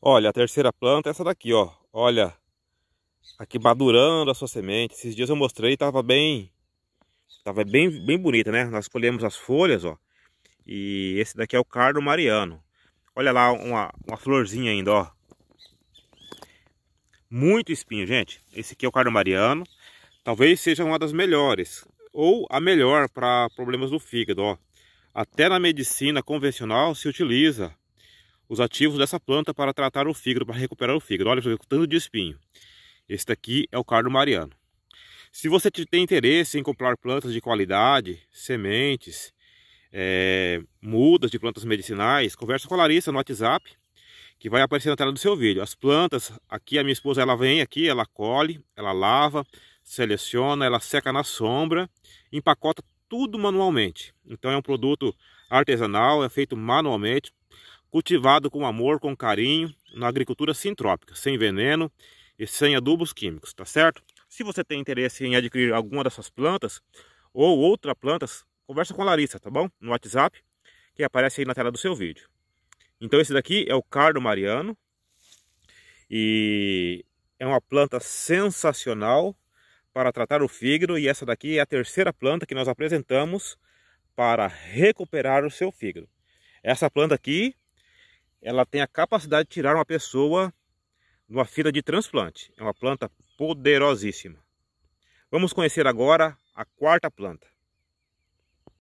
Olha, a terceira planta é essa daqui, ó. Olha, aqui madurando a sua semente. Esses dias eu mostrei, tava bem, tava bem, bem bonita, né? Nós colhemos as folhas, ó. E esse daqui é o cardo mariano. Olha lá uma, uma florzinha ainda, ó. Muito espinho, gente. Esse aqui é o cardo mariano. Talvez seja uma das melhores, ou a melhor para problemas do fígado, ó. Até na medicina convencional se utiliza os ativos dessa planta para tratar o fígado, para recuperar o fígado. Olha, o tanto de espinho. este daqui é o cardo mariano. Se você tem interesse em comprar plantas de qualidade, sementes, é, mudas de plantas medicinais, conversa com a Larissa no WhatsApp, que vai aparecer na tela do seu vídeo. As plantas, aqui a minha esposa, ela vem aqui, ela colhe, ela lava, seleciona, ela seca na sombra, empacota tudo manualmente. Então é um produto artesanal, é feito manualmente, cultivado com amor, com carinho, na agricultura sintrópica, sem veneno e sem adubos químicos, tá certo? Se você tem interesse em adquirir alguma dessas plantas ou outras plantas, conversa com a Larissa, tá bom? No WhatsApp, que aparece aí na tela do seu vídeo. Então esse daqui é o cardo mariano e é uma planta sensacional para tratar o fígado e essa daqui é a terceira planta que nós apresentamos para recuperar o seu fígado. Essa planta aqui ela tem a capacidade de tirar uma pessoa numa fila de transplante. É uma planta poderosíssima. Vamos conhecer agora a quarta planta.